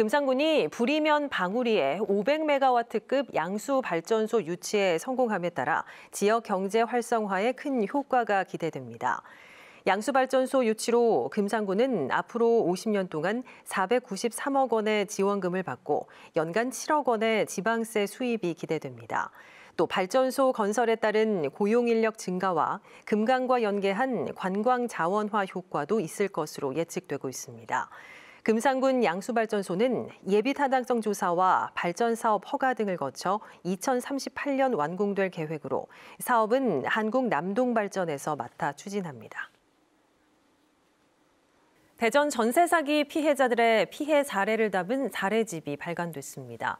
금산군이 불이면 방울이에 500메가와트급 양수 발전소 유치에 성공함에 따라 지역 경제 활성화에 큰 효과가 기대됩니다. 양수발전소 유치로 금산군은 앞으로 50년 동안 493억 원의 지원금을 받고 연간 7억 원의 지방세 수입이 기대됩니다. 또 발전소 건설에 따른 고용 인력 증가와 금강과 연계한 관광 자원화 효과도 있을 것으로 예측되고 있습니다. 금산군 양수발전소는 예비타당성 조사와 발전사업 허가 등을 거쳐 2038년 완공될 계획으로 사업은 한국남동발전에서 맡아 추진합니다. 대전 전세 사기 피해자들의 피해 사례를 담은 사례집이 발간됐습니다.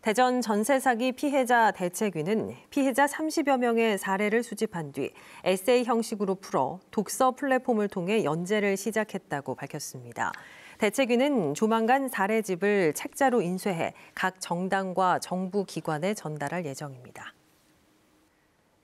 대전 전세 사기 피해자 대책위는 피해자 30여 명의 사례를 수집한 뒤 에세이 형식으로 풀어 독서 플랫폼을 통해 연재를 시작했다고 밝혔습니다. 대책위는 조만간 사례집을 책자로 인쇄해 각 정당과 정부 기관에 전달할 예정입니다.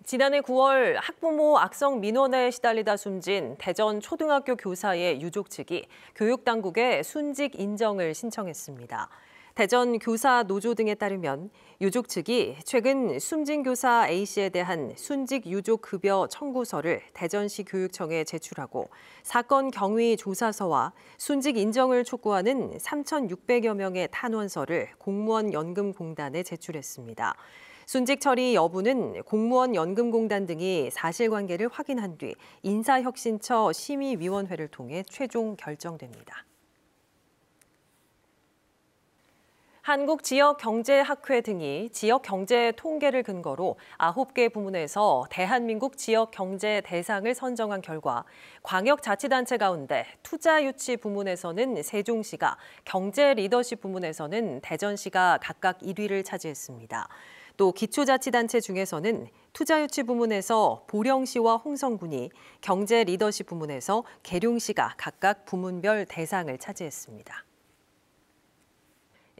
지난해 9월 학부모 악성 민원에 시달리다 숨진 대전 초등학교 교사의 유족 측이 교육당국에 순직 인정을 신청했습니다. 대전 교사 노조 등에 따르면 유족 측이 최근 숨진 교사 A씨에 대한 순직 유족 급여 청구서를 대전시 교육청에 제출하고 사건 경위 조사서와 순직 인정을 촉구하는 3,600여 명의 탄원서를 공무원 연금공단에 제출했습니다. 순직 처리 여부는 공무원 연금공단 등이 사실관계를 확인한 뒤 인사혁신처 심의위원회를 통해 최종 결정됩니다. 한국지역경제학회 등이 지역경제 통계를 근거로 9개 부문에서 대한민국 지역경제 대상을 선정한 결과 광역자치단체 가운데 투자유치 부문에서는 세종시가, 경제리더십 부문에서는 대전시가 각각 1위를 차지했습니다. 또 기초자치단체 중에서는 투자유치 부문에서 보령시와 홍성군이, 경제리더십 부문에서 계룡시가 각각 부문별 대상을 차지했습니다.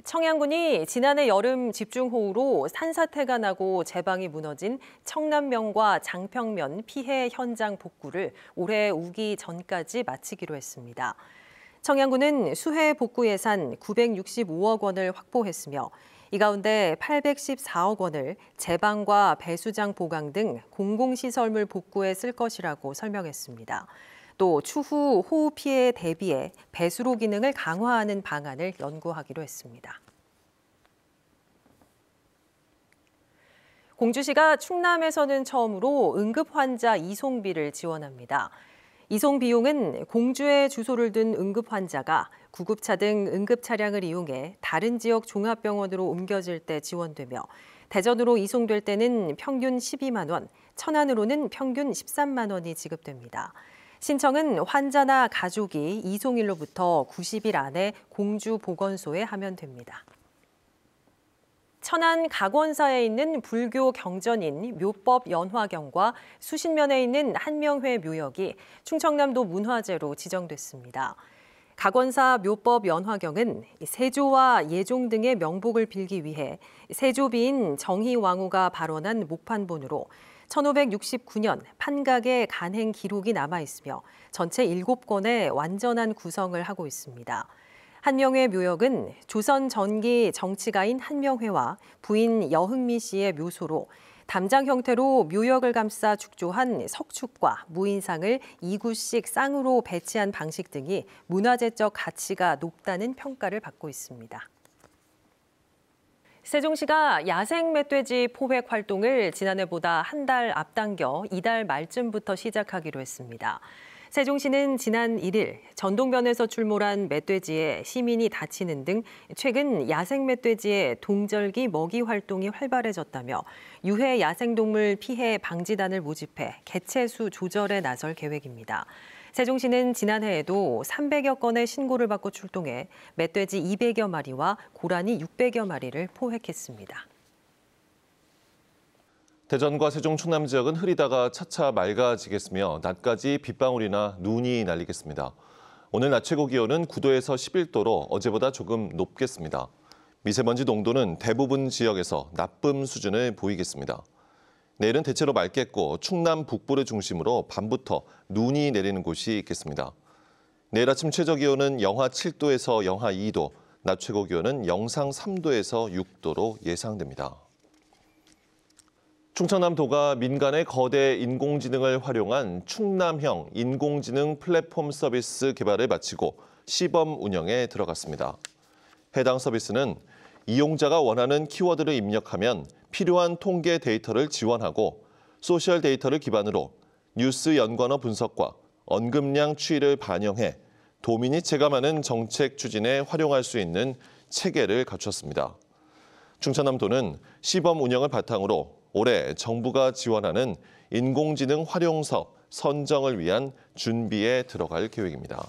청양군이 지난해 여름 집중호우로 산사태가 나고 제방이 무너진 청남면과 장평면 피해 현장 복구를 올해 우기 전까지 마치기로 했습니다. 청양군은 수해 복구 예산 965억 원을 확보했으며 이 가운데 814억 원을 제방과 배수장 보강 등 공공시설물 복구에 쓸 것이라고 설명했습니다. 또 추후 호우 피해에 대비해 배수로 기능을 강화하는 방안을 연구하기로 했습니다. 공주시가 충남에서는 처음으로 응급 환자 이송비를 지원합니다. 이송 비용은 공주에 주소를 둔 응급 환자가 구급차 등 응급 차량을 이용해 다른 지역 종합병원으로 옮겨질 때 지원되며 대전으로 이송될 때는 평균 12만 원, 천안으로는 평균 13만 원이 지급됩니다. 신청은 환자나 가족이 이송일로부터 90일 안에 공주보건소에 하면 됩니다. 천안 각원사에 있는 불교 경전인 묘법 연화경과 수신면에 있는 한명회 묘역이 충청남도 문화재로 지정됐습니다. 각원사 묘법 연화경은 세조와 예종 등의 명복을 빌기 위해 세조비인 정희왕후가 발언한 목판본으로 1569년 판각의 간행 기록이 남아 있으며 전체 7권의 완전한 구성을 하고 있습니다. 한명회 묘역은 조선 전기 정치가인 한명회와 부인 여흥미 씨의 묘소로 담장 형태로 묘역을 감싸 축조한 석축과 무인상을 2구씩 쌍으로 배치한 방식 등이 문화재적 가치가 높다는 평가를 받고 있습니다. 세종시가 야생 멧돼지 포획 활동을 지난해보다 한 달 앞당겨 이달 말쯤부터 시작하기로 했습니다. 세종시는 지난 1일 전동변에서 출몰한 멧돼지에 시민이 다치는 등 최근 야생 멧돼지의 동절기 먹이 활동이 활발해졌다며 유해 야생동물 피해 방지단을 모집해 개체수 조절에 나설 계획입니다. 세종시는 지난해에도 300여 건의 신고를 받고 출동해 멧돼지 200여 마리와 고라니 600여 마리를 포획했습니다. 대전과 세종 충남 지역은 흐리다가 차차 맑아지겠으며 낮까지 빗방울이나 눈이 날리겠습니다. 오늘 낮 최고 기온은 9도에서 11도로 어제보다 조금 높겠습니다. 미세먼지 농도는 대부분 지역에서 나쁨 수준을 보이겠습니다. 내일은 대체로 맑겠고 충남 북부를 중심으로 밤부터 눈이 내리는 곳이 있겠습니다. 내일 아침 최저 기온은 영하 7도에서 영하 2도, 낮 최고 기온은 영상 3도에서 6도로 예상됩니다. 충청남도가 민간의 거대 인공지능을 활용한 충남형 인공지능 플랫폼 서비스 개발을 마치고 시범 운영에 들어갔습니다. 해당 서비스는 이용자가 원하는 키워드를 입력하면 필요한 통계 데이터를 지원하고 소셜 데이터를 기반으로 뉴스 연관어 분석과 언급량 추이를 반영해 도민이 체감하는 정책 추진에 활용할 수 있는 체계를 갖췄습니다. 충청남도는 시범 운영을 바탕으로 올해 정부가 지원하는 인공지능 활용 사업 선정을 위한 준비에 들어갈 계획입니다.